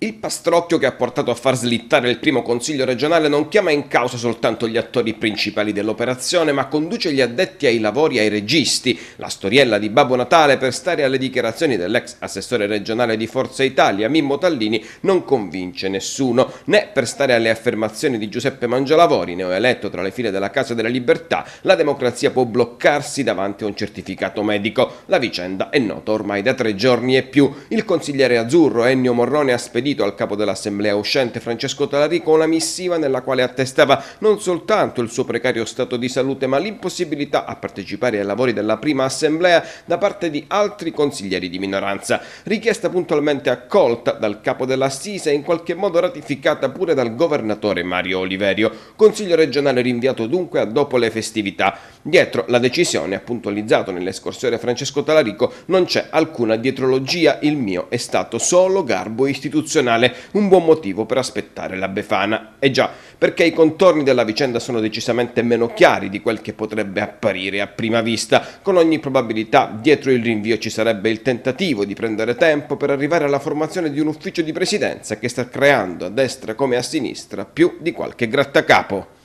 Il pastrocchio che ha portato a far slittare il primo consiglio regionale non chiama in causa soltanto gli attori principali dell'operazione, ma conduce gli addetti ai lavori ai registi. La storiella di Babbo Natale per stare alle dichiarazioni dell'ex assessore regionale di Forza Italia, Mimmo Tallini, non convince nessuno, né per stare alle affermazioni di Giuseppe Mangialavori, neoeletto tra le file della Casa della Libertà, la democrazia può bloccarsi davanti a un certificato medico. La vicenda è nota ormai da tre giorni e più. Il consigliere azzurro Ennio Morrone ha spedito rispedito al capo dell'Assemblea uscente Francesco Talarico una missiva nella quale attestava non soltanto il suo precario stato di salute ma l'impossibilità a partecipare ai lavori della prima Assemblea da parte di altri consiglieri di minoranza, richiesta puntualmente accolta dal capo dell'Assise e in qualche modo ratificata pure dal governatore Mario Oliverio, consiglio regionale rinviato dunque a dopo le festività. Dietro la decisione, ha puntualizzato nelle scorse ore Francesco Talarico, non c'è alcuna dietrologia, il mio è stato solo garbo istituzionale istituzionale un buon motivo per aspettare la Befana. E eh già, perché i contorni della vicenda sono decisamente meno chiari di quel che potrebbe apparire a prima vista. Con ogni probabilità dietro il rinvio ci sarebbe il tentativo di prendere tempo per arrivare alla formazione di un ufficio di presidenza che sta creando a destra come a sinistra più di qualche grattacapo.